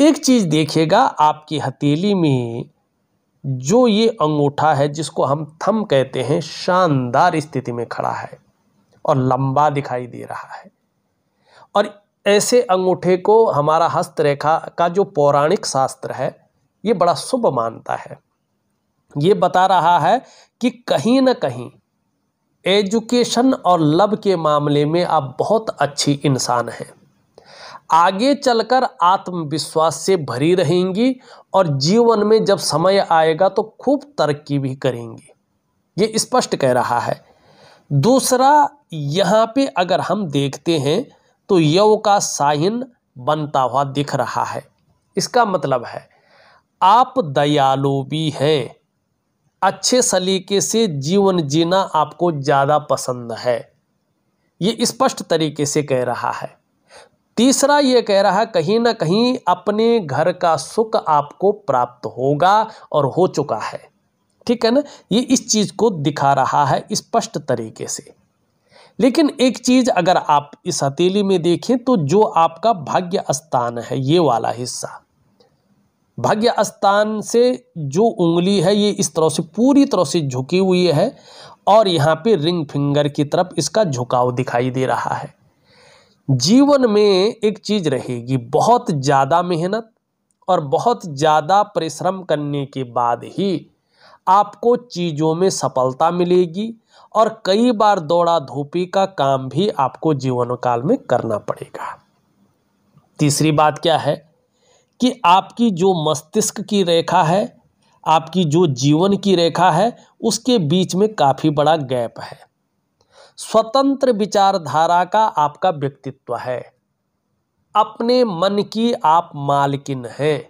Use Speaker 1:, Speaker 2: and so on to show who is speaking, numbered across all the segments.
Speaker 1: एक चीज़ देखिएगा आपकी हथेली में जो ये अंगूठा है जिसको हम थम कहते हैं शानदार स्थिति में खड़ा है और लंबा दिखाई दे रहा है और ऐसे अंगूठे को हमारा हस्तरेखा का जो पौराणिक शास्त्र है ये बड़ा शुभ मानता है ये बता रहा है कि कहीं ना कहीं एजुकेशन और लब के मामले में आप बहुत अच्छी इंसान हैं आगे चलकर आत्मविश्वास से भरी रहेंगी और जीवन में जब समय आएगा तो खूब तरक्की भी करेंगी ये स्पष्ट कह रहा है दूसरा यहाँ पे अगर हम देखते हैं तो यव का साहिन बनता हुआ दिख रहा है इसका मतलब है आप दयालु भी हैं अच्छे सलीके से जीवन जीना आपको ज़्यादा पसंद है ये स्पष्ट तरीके से कह रहा है तीसरा ये कह रहा है कहीं ना कहीं अपने घर का सुख आपको प्राप्त होगा और हो चुका है ठीक है ना ये इस चीज़ को दिखा रहा है स्पष्ट तरीके से लेकिन एक चीज़ अगर आप इस हथेली में देखें तो जो आपका भाग्य स्थान है ये वाला हिस्सा भाग्य स्थान से जो उंगली है ये इस तरह से पूरी तरह से झुकी हुई है और यहाँ पे रिंग फिंगर की तरफ इसका झुकाव दिखाई दे रहा है जीवन में एक चीज रहेगी बहुत ज़्यादा मेहनत और बहुत ज़्यादा परिश्रम करने के बाद ही आपको चीज़ों में सफलता मिलेगी और कई बार दौड़ा धूपी का काम भी आपको जीवन काल में करना पड़ेगा तीसरी बात क्या है कि आपकी जो मस्तिष्क की रेखा है आपकी जो जीवन की रेखा है उसके बीच में काफ़ी बड़ा गैप है स्वतंत्र विचारधारा का आपका व्यक्तित्व है अपने मन की आप मालकिन हैं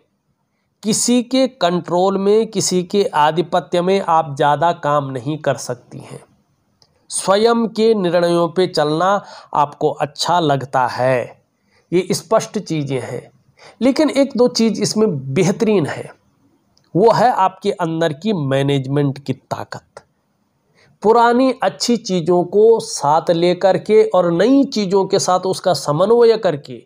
Speaker 1: किसी के कंट्रोल में किसी के आधिपत्य में आप ज़्यादा काम नहीं कर सकती हैं स्वयं के निर्णयों पे चलना आपको अच्छा लगता है ये स्पष्ट चीज़ें हैं लेकिन एक दो चीज़ इसमें बेहतरीन है वो है आपके अंदर की मैनेजमेंट की ताकत पुरानी अच्छी चीज़ों को साथ लेकर के और नई चीज़ों के साथ उसका समन्वय करके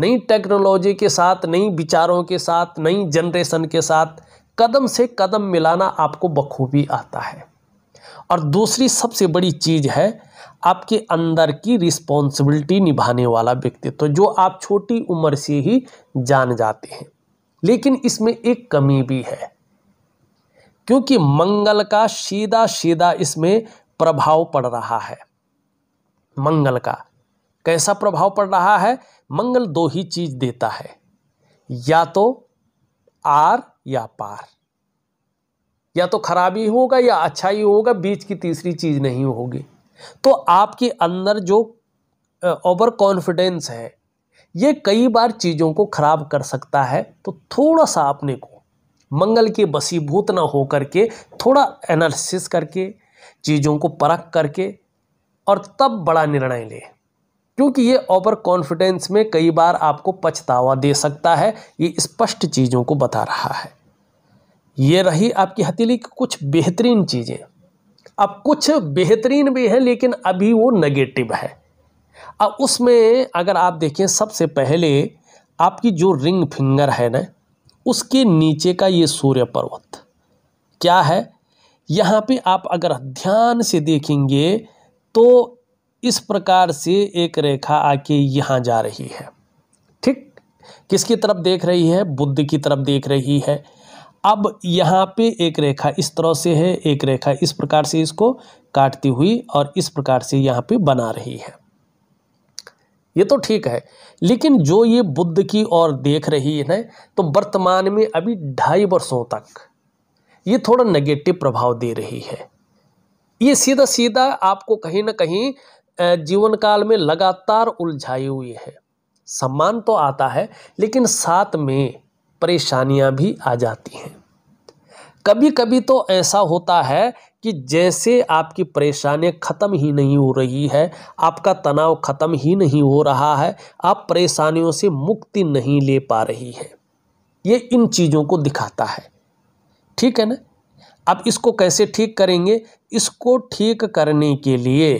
Speaker 1: नई टेक्नोलॉजी के साथ नई विचारों के साथ नई जनरेशन के साथ कदम से कदम मिलाना आपको बखूबी आता है और दूसरी सबसे बड़ी चीज़ है आपके अंदर की रिस्पॉन्सिबिलिटी निभाने वाला व्यक्तित्व जो आप छोटी उम्र से ही जान जाते हैं लेकिन इसमें एक कमी भी है क्योंकि मंगल का सीधा सीधा इसमें प्रभाव पड़ रहा है मंगल का कैसा प्रभाव पड़ रहा है मंगल दो ही चीज देता है या तो आर या पार या तो खराबी होगा या अच्छाई होगा बीच की तीसरी चीज नहीं होगी तो आपके अंदर जो ओवर कॉन्फिडेंस है ये कई बार चीज़ों को खराब कर सकता है तो थोड़ा सा अपने को मंगल के बसीभूत ना हो करके थोड़ा एनालिसिस करके चीज़ों को परख करके और तब बड़ा निर्णय लें क्योंकि ये ओवर कॉन्फिडेंस में कई बार आपको पछतावा दे सकता है ये स्पष्ट चीज़ों को बता रहा है ये रही आपकी हथेली की कुछ बेहतरीन चीज़ें अब कुछ बेहतरीन भी हैं लेकिन अभी वो नेगेटिव है अब उसमें अगर आप देखें सबसे पहले आपकी जो रिंग फिंगर है ना उसके नीचे का ये सूर्य पर्वत क्या है यहाँ पे आप अगर ध्यान से देखेंगे तो इस प्रकार से एक रेखा आके यहाँ जा रही है ठीक किसकी तरफ देख रही है बुद्ध की तरफ देख रही है अब यहाँ पे एक रेखा इस तरह से है एक रेखा इस प्रकार से इसको काटती हुई और इस प्रकार से यहाँ पे बना रही है ये तो ठीक है लेकिन जो ये बुद्ध की ओर देख रही है ना तो वर्तमान में अभी ढाई वर्षों तक ये थोड़ा नेगेटिव प्रभाव दे रही है ये सीधा सीधा आपको कहीं ना कहीं जीवन काल में लगातार उलझाई हुई है सम्मान तो आता है लेकिन साथ में परेशानियां भी आ जाती हैं कभी कभी तो ऐसा होता है कि जैसे आपकी परेशानियाँ ख़त्म ही नहीं हो रही है आपका तनाव ख़त्म ही नहीं हो रहा है आप परेशानियों से मुक्ति नहीं ले पा रही है ये इन चीज़ों को दिखाता है ठीक है ना अब इसको कैसे ठीक करेंगे इसको ठीक करने के लिए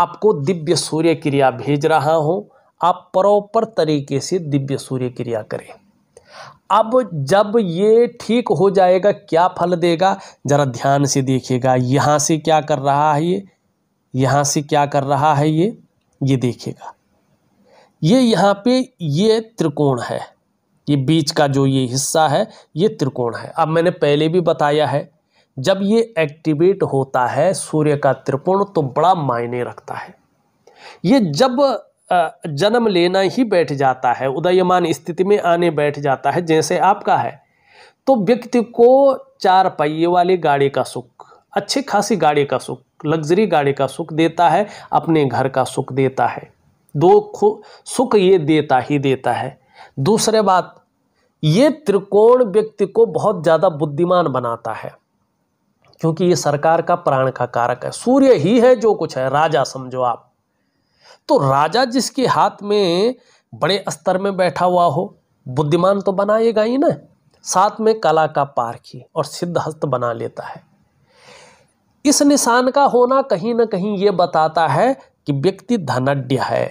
Speaker 1: आपको दिव्य सूर्य क्रिया भेज रहा हूँ आप प्रॉपर तरीके से दिव्य सूर्य क्रिया करें अब जब ये ठीक हो जाएगा क्या फल देगा ज़रा ध्यान से देखिएगा यहाँ से क्या कर रहा है ये यहाँ से क्या कर रहा है ये ये देखिएगा ये यहाँ पे ये त्रिकोण है ये बीच का जो ये हिस्सा है ये त्रिकोण है अब मैंने पहले भी बताया है जब ये एक्टिवेट होता है सूर्य का त्रिकोण तो बड़ा मायने रखता है ये जब जन्म लेना ही बैठ जाता है उदयमान स्थिति में आने बैठ जाता है जैसे आपका है तो व्यक्ति को चार पहिए वाली गाड़ी का सुख अच्छी खासी गाड़ी का सुख लग्जरी गाड़ी का सुख देता है अपने घर का सुख देता है दो सुख ये देता ही देता है दूसरे बात ये त्रिकोण व्यक्ति को बहुत ज़्यादा बुद्धिमान बनाता है क्योंकि ये सरकार का प्राण का कारक है सूर्य ही है जो कुछ है राजा समझो आप तो राजा जिसके हाथ में बड़े स्तर में बैठा हुआ हो बुद्धिमान तो बनाएगा ही ना साथ में कला का पारखी और सिद्ध हस्त बना लेता है इस निशान का होना कहीं ना कहीं ये बताता है कि व्यक्ति धनड्य है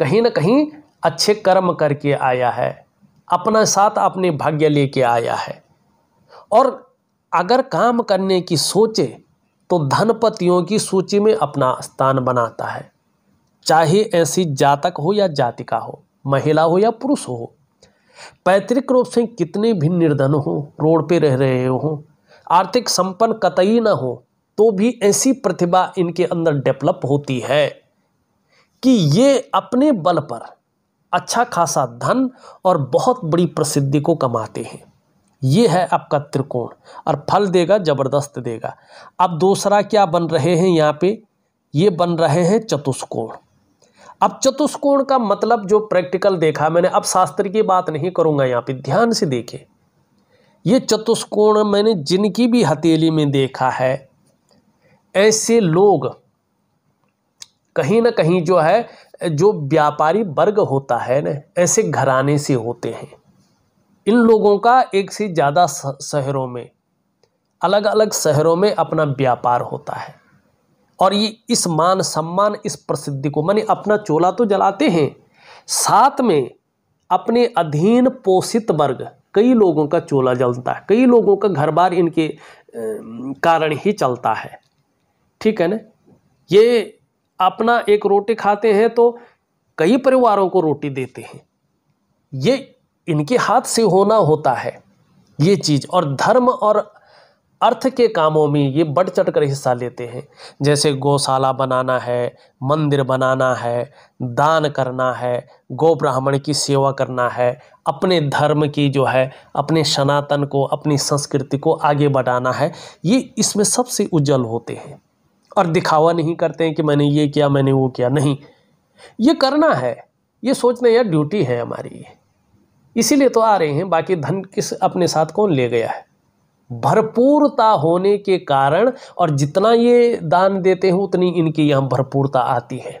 Speaker 1: कहीं ना कहीं अच्छे कर्म करके आया है अपना साथ अपने भाग्य लेके आया है और अगर काम करने की सोचे तो धनपतियों की सूची में अपना स्थान बनाता है चाहे ऐसी जातक हो या जातिका हो महिला हो या पुरुष हो पैतृक रूप से कितने भी निर्धन हो रोड पे रह रहे हो आर्थिक संपन्न कतई ना हो तो भी ऐसी प्रतिभा इनके अंदर डेवलप होती है कि ये अपने बल पर अच्छा खासा धन और बहुत बड़ी प्रसिद्धि को कमाते हैं ये है आपका त्रिकोण और फल देगा ज़बरदस्त देगा अब दूसरा क्या बन रहे हैं यहाँ पे ये बन रहे हैं चतुष्कोण अब चतुष्कोण का मतलब जो प्रैक्टिकल देखा मैंने अब शास्त्र की बात नहीं करूंगा यहाँ पे ध्यान से देखे ये चतुष्कोण मैंने जिनकी भी हथेली में देखा है ऐसे लोग कहीं ना कहीं जो है जो व्यापारी वर्ग होता है ना ऐसे घराने से होते हैं इन लोगों का एक से ज़्यादा शहरों में अलग अलग शहरों में अपना व्यापार होता है और ये इस मान सम्मान इस प्रसिद्धि को मानी अपना चोला तो जलाते हैं साथ में अपने अधीन पोषित वर्ग कई लोगों का चोला जलता है कई लोगों का घर बार इनके कारण ही चलता है ठीक है ना ये अपना एक रोटी खाते हैं तो कई परिवारों को रोटी देते हैं ये इनके हाथ से होना होता है ये चीज़ और धर्म और अर्थ के कामों में ये बढ़ चढ़ कर हिस्सा लेते हैं जैसे गौशाला बनाना है मंदिर बनाना है दान करना है गौ ब्राह्मण की सेवा करना है अपने धर्म की जो है अपने सनातन को अपनी संस्कृति को आगे बढ़ाना है ये इसमें सबसे उज्जवल होते हैं और दिखावा नहीं करते हैं कि मैंने ये किया मैंने वो किया नहीं ये करना है ये सोचना यह ड्यूटी है हमारी इसीलिए तो आ रहे हैं बाकी धन किस अपने साथ कौन ले गया है भरपूरता होने के कारण और जितना ये दान देते हैं उतनी इनकी यहाँ भरपूरता आती है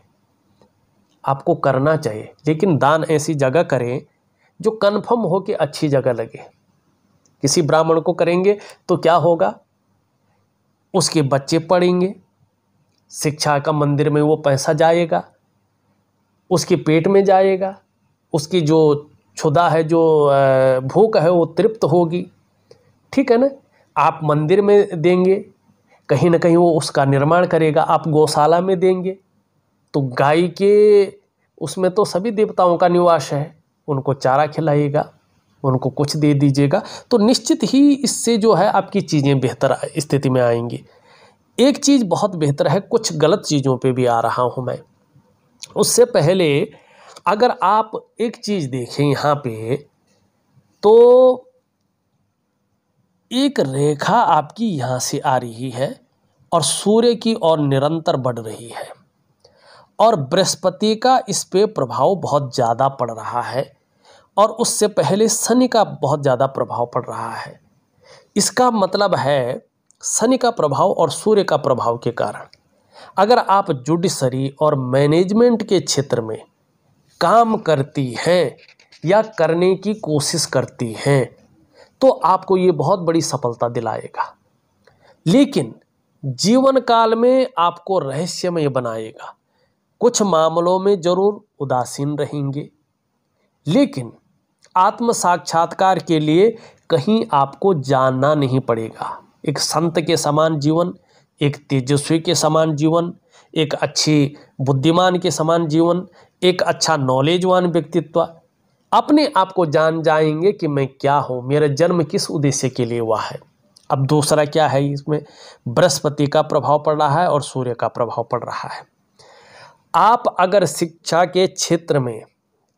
Speaker 1: आपको करना चाहिए लेकिन दान ऐसी जगह करें जो कन्फर्म हो कि अच्छी जगह लगे किसी ब्राह्मण को करेंगे तो क्या होगा उसके बच्चे पढ़ेंगे शिक्षा का मंदिर में वो पैसा जाएगा उसके पेट में जाएगा उसकी जो क्षुदा है जो भूख है वो तृप्त होगी ठीक है ना आप मंदिर में देंगे कहीं ना कहीं वो उसका निर्माण करेगा आप गौशाला में देंगे तो गाय के उसमें तो सभी देवताओं का निवास है उनको चारा खिलाइएगा उनको कुछ दे दीजिएगा तो निश्चित ही इससे जो है आपकी चीज़ें बेहतर स्थिति में आएंगी एक चीज़ बहुत बेहतर है कुछ गलत चीज़ों पे भी आ रहा हूँ मैं उससे पहले अगर आप एक चीज़ देखें यहाँ पे तो एक रेखा आपकी यहाँ से आ रही है और सूर्य की ओर निरंतर बढ़ रही है और बृहस्पति का इस पे प्रभाव बहुत ज़्यादा पड़ रहा है और उससे पहले शनि का बहुत ज़्यादा प्रभाव पड़ रहा है इसका मतलब है शनि का प्रभाव और सूर्य का प्रभाव के कारण अगर आप जुडिशरी और मैनेजमेंट के क्षेत्र में काम करती हैं या करने की कोशिश करती हैं तो आपको ये बहुत बड़ी सफलता दिलाएगा लेकिन जीवन काल में आपको रहस्यमय बनाएगा कुछ मामलों में जरूर उदासीन रहेंगे लेकिन आत्म साक्षात्कार के लिए कहीं आपको जानना नहीं पड़ेगा एक संत के समान जीवन एक तेजस्वी के समान जीवन एक अच्छी बुद्धिमान के समान जीवन एक अच्छा नॉलेजवान व्यक्तित्व अपने आप को जान जाएंगे कि मैं क्या हूँ मेरा जन्म किस उद्देश्य के लिए हुआ है अब दूसरा क्या है इसमें बृहस्पति का प्रभाव पड़ रहा है और सूर्य का प्रभाव पड़ रहा है आप अगर शिक्षा के क्षेत्र में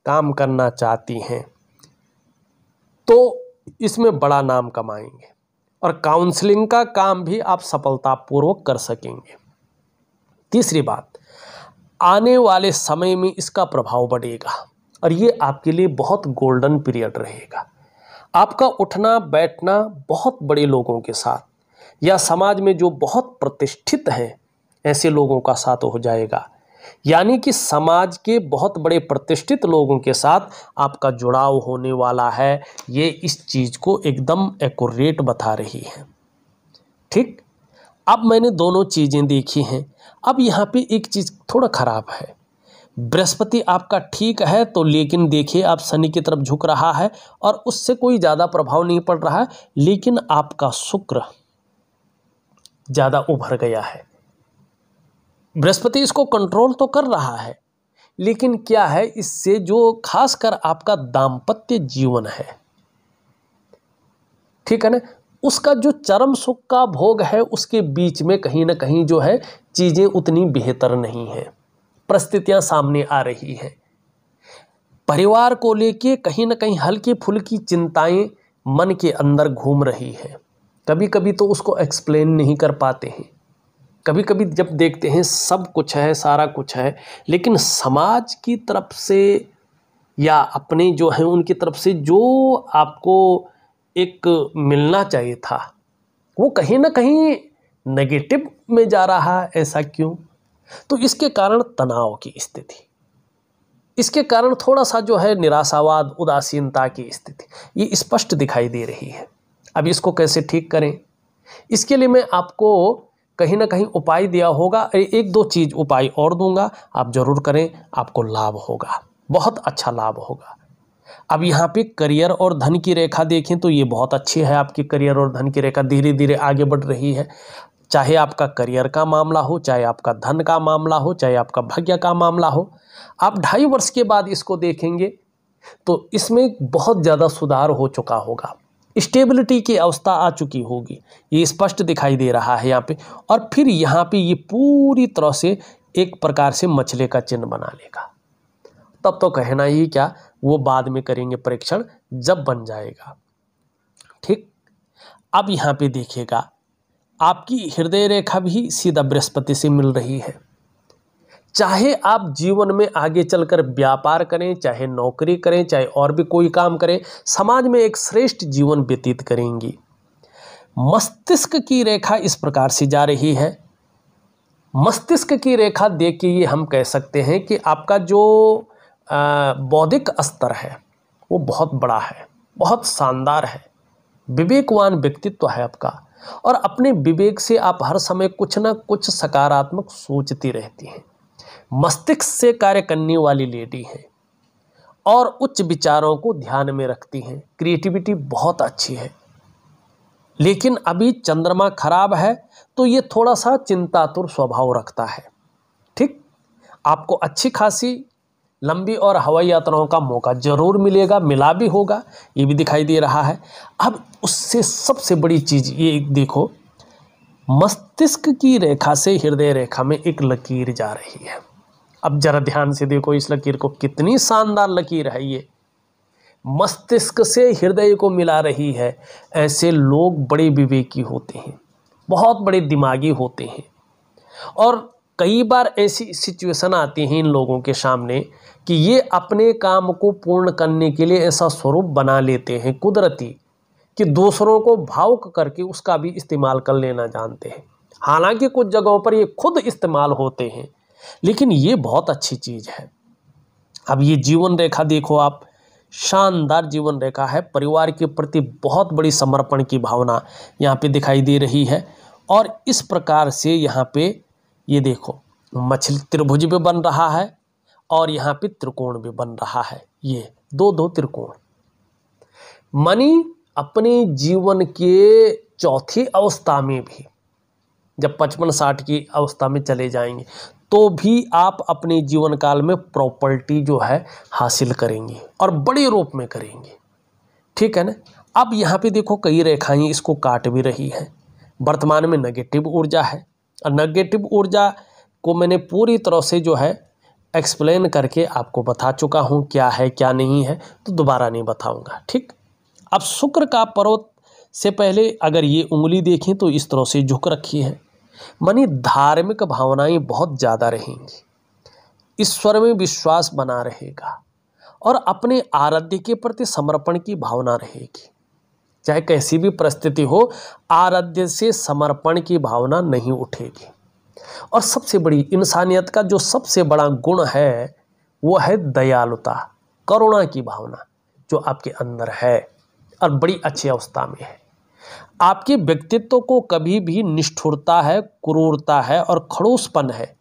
Speaker 1: काम करना चाहती हैं तो इसमें बड़ा नाम कमाएंगे और काउंसलिंग का काम भी आप सफलतापूर्वक कर सकेंगे तीसरी बात आने वाले समय में इसका प्रभाव बढ़ेगा और ये आपके लिए बहुत गोल्डन पीरियड रहेगा आपका उठना बैठना बहुत बड़े लोगों के साथ या समाज में जो बहुत प्रतिष्ठित हैं ऐसे लोगों का साथ हो जाएगा यानी कि समाज के बहुत बड़े प्रतिष्ठित लोगों के साथ आपका जुड़ाव होने वाला है ये इस चीज़ को एकदम एकट बता रही है ठीक अब मैंने दोनों चीज़ें देखी हैं अब यहाँ पे एक चीज़ थोड़ा ख़राब है बृहस्पति आपका ठीक है तो लेकिन देखिए आप शनि की तरफ झुक रहा है और उससे कोई ज़्यादा प्रभाव नहीं पड़ रहा है लेकिन आपका शुक्र ज़्यादा उभर गया है बृहस्पति इसको कंट्रोल तो कर रहा है लेकिन क्या है इससे जो खासकर आपका दाम्पत्य जीवन है ठीक है ना उसका जो चरम सुख का भोग है उसके बीच में कहीं ना कहीं जो है चीज़ें उतनी बेहतर नहीं है परिस्थितियां सामने आ रही हैं परिवार को लेके कहीं ना कहीं हल्की फुल्की चिंताएं मन के अंदर घूम रही हैं कभी कभी तो उसको एक्सप्लेन नहीं कर पाते हैं कभी कभी जब देखते हैं सब कुछ है सारा कुछ है लेकिन समाज की तरफ से या अपने जो हैं उनकी तरफ से जो आपको एक मिलना चाहिए था वो कहीं ना कहीं नेगेटिव में जा रहा है ऐसा क्यों तो इसके कारण तनाव की स्थिति इसके कारण थोड़ा सा जो है निराशावाद उदासीनता की स्थिति ये स्पष्ट दिखाई दे रही है अब इसको कैसे ठीक करें इसके लिए मैं आपको कहीं ना कहीं उपाय दिया होगा एक दो चीज़ उपाय और दूंगा आप ज़रूर करें आपको लाभ होगा बहुत अच्छा लाभ होगा अब यहाँ पे करियर और धन की रेखा देखें तो ये बहुत अच्छी है आपकी करियर और धन की रेखा धीरे धीरे आगे बढ़ रही है चाहे आपका करियर का मामला हो चाहे आपका धन का मामला हो चाहे आपका भाग्य का मामला हो आप ढाई वर्ष के बाद इसको देखेंगे तो इसमें बहुत ज़्यादा सुधार हो चुका होगा स्टेबिलिटी की अवस्था आ चुकी होगी ये स्पष्ट दिखाई दे रहा है यहाँ पे और फिर यहाँ पे ये पूरी तरह से एक प्रकार से मछले का चिन्ह बना लेगा तब तो कहना ही क्या वो बाद में करेंगे परीक्षण जब बन जाएगा ठीक अब यहाँ पे देखिएगा आपकी हृदय रेखा भी सीधा बृहस्पति से मिल रही है चाहे आप जीवन में आगे चलकर व्यापार करें चाहे नौकरी करें चाहे और भी कोई काम करें समाज में एक श्रेष्ठ जीवन व्यतीत करेंगी मस्तिष्क की रेखा इस प्रकार से जा रही है मस्तिष्क की रेखा देख के ये हम कह सकते हैं कि आपका जो बौद्धिक स्तर है वो बहुत बड़ा है बहुत शानदार है विवेकवान व्यक्तित्व है आपका और अपने विवेक से आप हर समय कुछ ना कुछ सकारात्मक सोचती रहती हैं मस्तिष्क से कार्य करने वाली लेडी हैं और उच्च विचारों को ध्यान में रखती हैं क्रिएटिविटी बहुत अच्छी है लेकिन अभी चंद्रमा खराब है तो ये थोड़ा सा चिंतातुर स्वभाव रखता है ठीक आपको अच्छी खासी लंबी और हवाई यात्राओं का मौका ज़रूर मिलेगा मिला भी होगा ये भी दिखाई दे रहा है अब उससे सबसे बड़ी चीज़ ये देखो मस्तिष्क की रेखा से हृदय रेखा में एक लकीर जा रही है अब जरा ध्यान से देखो इस लकीर को कितनी शानदार लकीर है ये मस्तिष्क से हृदय को मिला रही है ऐसे लोग बड़े विवेकी होते हैं बहुत बड़े दिमागी होते हैं और कई बार ऐसी सिचुएशन आती है इन लोगों के सामने कि ये अपने काम को पूर्ण करने के लिए ऐसा स्वरूप बना लेते हैं कुदरती कि दूसरों को भावुक करके उसका भी इस्तेमाल कर लेना जानते हैं हालांकि कुछ जगहों पर ये खुद इस्तेमाल होते हैं लेकिन ये बहुत अच्छी चीज़ है अब ये जीवन रेखा देखो आप शानदार जीवन रेखा है परिवार के प्रति बहुत बड़ी समर्पण की भावना यहाँ पे दिखाई दे रही है और इस प्रकार से यहाँ पे ये देखो मछली त्रिभुज भी बन रहा है और यहाँ पे त्रिकोण भी बन रहा है ये दो दो त्रिकोण मनी अपने जीवन के चौथी अवस्था में भी जब पचपन साठ की अवस्था में चले जाएंगे तो भी आप अपने जीवन काल में प्रॉपर्टी जो है हासिल करेंगे और बड़े रूप में करेंगे ठीक है ना अब यहाँ पे देखो कई रेखाएं इसको काट भी रही हैं वर्तमान में नेगेटिव ऊर्जा है नेगेटिव ऊर्जा को मैंने पूरी तरह से जो है एक्सप्लेन करके आपको बता चुका हूँ क्या है क्या नहीं है तो दोबारा नहीं बताऊँगा ठीक अब शुक्र का पर्वत से पहले अगर ये उंगली देखें तो इस तरह से झुक रखी है मनी धार्मिक भावनाएं बहुत ज़्यादा रहेंगी ईश्वर में विश्वास बना रहेगा और अपने आराध्य के प्रति समर्पण की भावना रहेगी चाहे कैसी भी परिस्थिति हो आराध्य से समर्पण की भावना नहीं उठेगी और सबसे बड़ी इंसानियत का जो सबसे बड़ा गुण है वो है दयालुता करुणा की भावना जो आपके अंदर है और बड़ी अच्छी अवस्था में है आपके व्यक्तित्व को कभी भी निष्ठुरता है क्रूरता है और खड़ोसपन है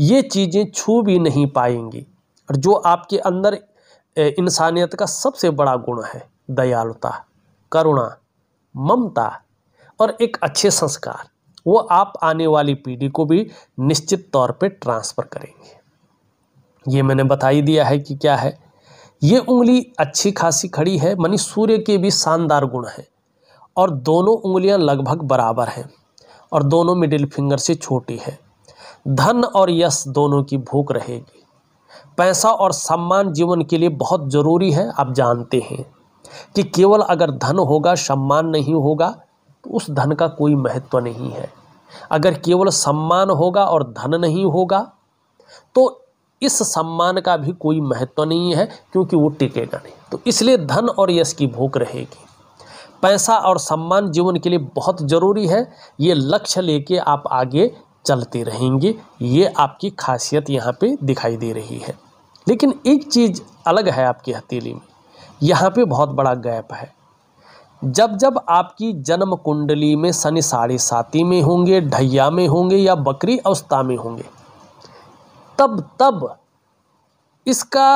Speaker 1: ये चीज़ें छू भी नहीं पाएंगी और जो आपके अंदर इंसानियत का सबसे बड़ा गुण है दयालुता करुणा ममता और एक अच्छे संस्कार वो आप आने वाली पीढ़ी को भी निश्चित तौर पे ट्रांसफ़र करेंगे ये मैंने बता ही दिया है कि क्या है ये उंगली अच्छी खासी खड़ी है मनी सूर्य के भी शानदार गुण हैं और दोनों उंगलियां लगभग बराबर हैं और दोनों मिडिल फिंगर से छोटी है धन और यश दोनों की भूख रहेगी पैसा और सम्मान जीवन के लिए बहुत ज़रूरी है आप जानते हैं कि केवल अगर धन होगा सम्मान नहीं होगा तो उस धन का कोई महत्व नहीं है अगर केवल सम्मान होगा और धन नहीं होगा तो इस सम्मान का भी कोई महत्व नहीं है क्योंकि वो टिकेगा नहीं तो इसलिए धन और यश की भूख रहेगी पैसा और सम्मान जीवन के लिए बहुत ज़रूरी है ये लक्ष्य लेके आप आगे चलते रहेंगे ये आपकी खासियत यहाँ पे दिखाई दे रही है लेकिन एक चीज़ अलग है आपकी हथेली में यहाँ पे बहुत बड़ा गैप है जब जब आपकी जन्म कुंडली में शनि साढ़े साती में होंगे ढैया में होंगे या बकरी अवस्था में होंगे तब तब इसका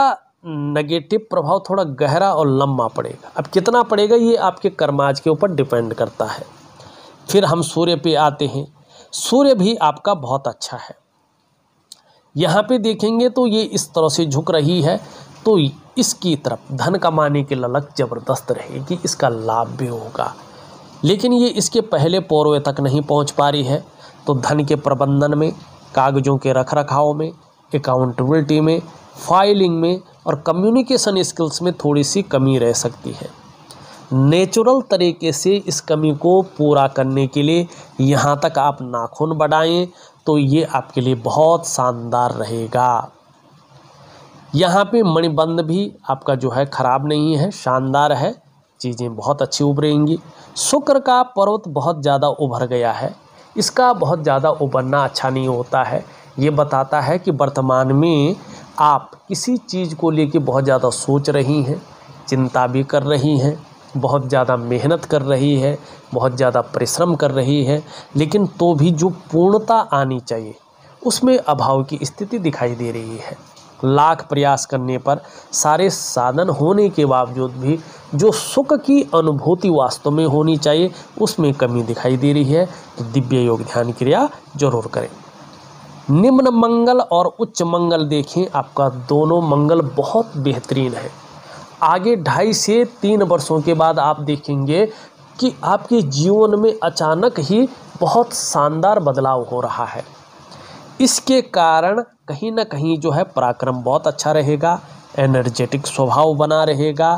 Speaker 1: नेगेटिव प्रभाव थोड़ा गहरा और लंबा पड़ेगा अब कितना पड़ेगा ये आपके कर्माज के ऊपर डिपेंड करता है फिर हम सूर्य पे आते हैं सूर्य भी आपका बहुत अच्छा है यहाँ पे देखेंगे तो ये इस तरह से झुक रही है तो इसकी तरफ धन कमाने की ललक ज़बरदस्त रहेगी इसका लाभ भी होगा लेकिन ये इसके पहले पौरवे तक नहीं पहुंच पा रही है तो धन के प्रबंधन में कागजों के रख रखाव में अकाउंटेबिलिटी में फाइलिंग में और कम्युनिकेशन स्किल्स में थोड़ी सी कमी रह सकती है नेचुरल तरीके से इस कमी को पूरा करने के लिए यहाँ तक आप नाखून बढ़ाएं तो ये आपके लिए बहुत शानदार रहेगा यहाँ पे मणिबंध भी आपका जो है ख़राब नहीं है शानदार है चीज़ें बहुत अच्छी उभरेंगी शुक्र का पर्वत बहुत ज़्यादा उभर गया है इसका बहुत ज़्यादा उभरना अच्छा नहीं होता है ये बताता है कि वर्तमान में आप किसी चीज़ को लेके बहुत ज़्यादा सोच रही हैं चिंता भी कर रही हैं बहुत ज़्यादा मेहनत कर रही है बहुत ज़्यादा परिश्रम कर रही है लेकिन तो भी जो पूर्णता आनी चाहिए उसमें अभाव की स्थिति दिखाई दे रही है लाख प्रयास करने पर सारे साधन होने के बावजूद भी जो सुख की अनुभूति वास्तव में होनी चाहिए उसमें कमी दिखाई दे रही है तो दिव्य योग ध्यान क्रिया जरूर करें निम्न मंगल और उच्च मंगल देखें आपका दोनों मंगल बहुत बेहतरीन है आगे ढाई से तीन वर्षों के बाद आप देखेंगे कि आपके जीवन में अचानक ही बहुत शानदार बदलाव हो रहा है इसके कारण कहीं ना कहीं जो है पराक्रम बहुत अच्छा रहेगा एनर्जेटिक स्वभाव बना रहेगा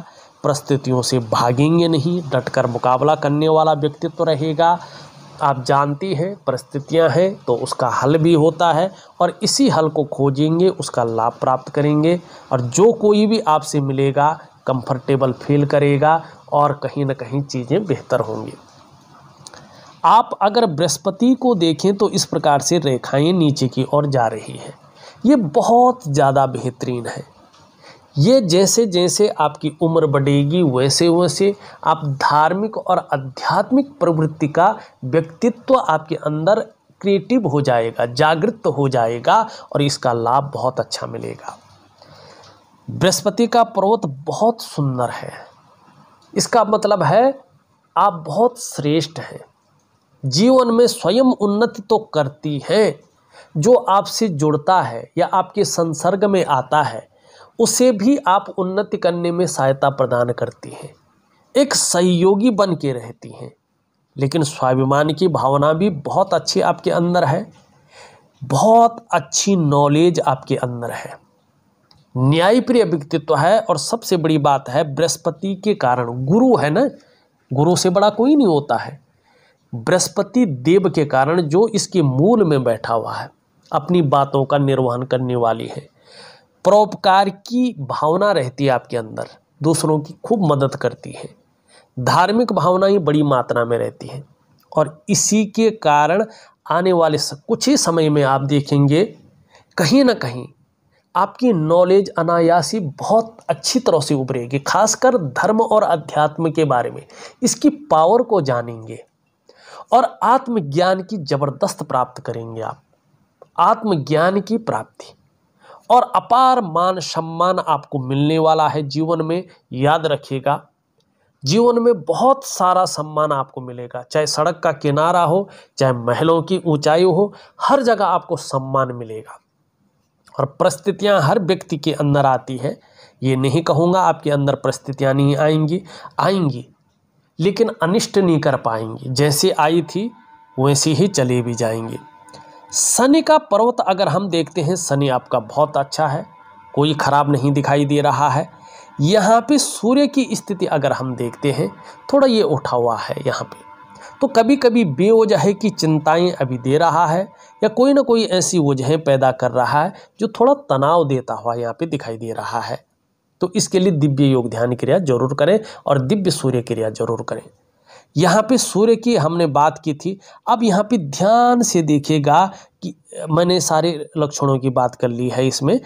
Speaker 1: परिस्थितियों से भागेंगे नहीं डटकर मुकाबला करने वाला व्यक्तित्व तो रहेगा आप जानती हैं परिस्थितियां हैं तो उसका हल भी होता है और इसी हल को खोजेंगे उसका लाभ प्राप्त करेंगे और जो कोई भी आपसे मिलेगा कंफर्टेबल फील करेगा और कहीं ना कहीं चीज़ें बेहतर होंगी आप अगर बृहस्पति को देखें तो इस प्रकार से रेखाएं नीचे की ओर जा रही हैं ये बहुत ज़्यादा बेहतरीन है ये जैसे जैसे आपकी उम्र बढ़ेगी वैसे वैसे आप धार्मिक और आध्यात्मिक प्रवृत्ति का व्यक्तित्व आपके अंदर क्रिएटिव हो जाएगा जागृत हो जाएगा और इसका लाभ बहुत अच्छा मिलेगा बृहस्पति का पर्वत बहुत सुंदर है इसका मतलब है आप बहुत श्रेष्ठ हैं जीवन में स्वयं उन्नति तो करती है जो आपसे जुड़ता है या आपके संसर्ग में आता है उसे भी आप उन्नति करने में सहायता प्रदान करती हैं एक सहयोगी बन के रहती हैं लेकिन स्वाभिमान की भावना भी बहुत अच्छी आपके अंदर है बहुत अच्छी नॉलेज आपके अंदर है न्यायप्रिय व्यक्तित्व है और सबसे बड़ी बात है बृहस्पति के कारण गुरु है ना गुरु से बड़ा कोई नहीं होता है बृहस्पति देव के कारण जो इसके मूल में बैठा हुआ है अपनी बातों का निर्वहन करने वाली है परोपकार की भावना रहती है आपके अंदर दूसरों की खूब मदद करती है धार्मिक भावना ही बड़ी मात्रा में रहती है और इसी के कारण आने वाले कुछ ही समय में आप देखेंगे कहीं ना कहीं आपकी नॉलेज अनायासी बहुत अच्छी तरह से उभरेगी खासकर धर्म और अध्यात्म के बारे में इसकी पावर को जानेंगे और आत्मज्ञान की जबरदस्त प्राप्त करेंगे आप आत्मज्ञान की प्राप्ति और अपार मान सम्मान आपको मिलने वाला है जीवन में याद रखिएगा जीवन में बहुत सारा सम्मान आपको मिलेगा चाहे सड़क का किनारा हो चाहे महलों की ऊंचाई हो हर जगह आपको सम्मान मिलेगा और परिस्थितियाँ हर व्यक्ति के अंदर आती है ये नहीं कहूँगा आपके अंदर परिस्थितियाँ नहीं आएंगी आएंगी लेकिन अनिष्ट नहीं कर पाएंगे जैसे आई थी वैसे ही चले भी जाएंगे शनि का पर्वत अगर हम देखते हैं शनि आपका बहुत अच्छा है कोई खराब नहीं दिखाई दे रहा है यहाँ पे सूर्य की स्थिति अगर हम देखते हैं थोड़ा ये उठा हुआ है यहाँ पे तो कभी कभी बेवजह की चिंताएं अभी दे रहा है या कोई ना कोई ऐसी वजहें पैदा कर रहा है जो थोड़ा तनाव देता हुआ यहाँ पे दिखाई दे रहा है तो इसके लिए दिव्य योग ध्यान क्रिया जरूर करें और दिव्य सूर्य क्रिया जरूर करें यहाँ पे सूर्य की हमने बात की थी अब यहाँ पे ध्यान से देखिएगा कि मैंने सारे लक्षणों की बात कर ली है इसमें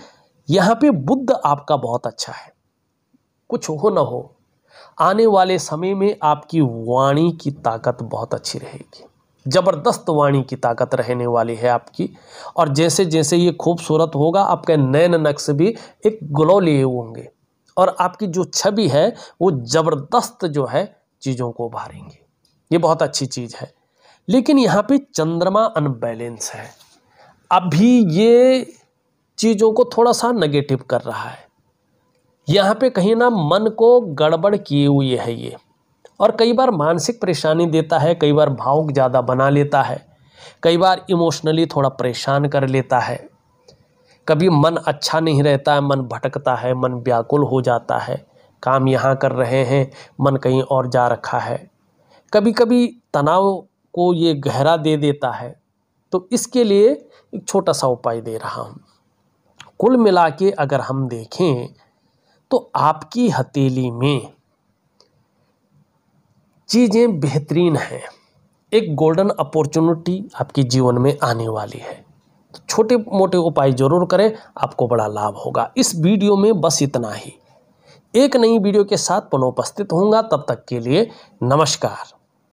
Speaker 1: यहाँ पे बुद्ध आपका बहुत अच्छा है कुछ हो ना हो आने वाले समय में आपकी वाणी की ताकत बहुत अच्छी रहेगी जबरदस्त वाणी की ताकत रहने वाली है आपकी और जैसे जैसे ये खूबसूरत होगा आपके नयन नक्श भी एक ग्लो लिए होंगे और आपकी जो छवि है वो ज़बरदस्त जो है चीज़ों को उभारेंगे ये बहुत अच्छी चीज़ है लेकिन यहाँ पे चंद्रमा अनबैलेंस है अभी ये चीज़ों को थोड़ा सा नेगेटिव कर रहा है यहाँ पे कहीं ना मन को गड़बड़ किए हुए है ये और कई बार मानसिक परेशानी देता है कई बार भावुक ज़्यादा बना लेता है कई बार इमोशनली थोड़ा परेशान कर लेता है कभी मन अच्छा नहीं रहता है मन भटकता है मन व्याकुल हो जाता है काम यहाँ कर रहे हैं मन कहीं और जा रखा है कभी कभी तनाव को ये गहरा दे देता है तो इसके लिए एक छोटा सा उपाय दे रहा हूँ कुल मिला के अगर हम देखें तो आपकी हथेली में चीज़ें बेहतरीन हैं एक गोल्डन अपॉर्चुनिटी आपके जीवन में आने वाली है छोटे मोटे उपाय जरूर करें आपको बड़ा लाभ होगा इस वीडियो में बस इतना ही एक नई वीडियो के साथ पुनः उपस्थित होऊंगा तब तक के लिए नमस्कार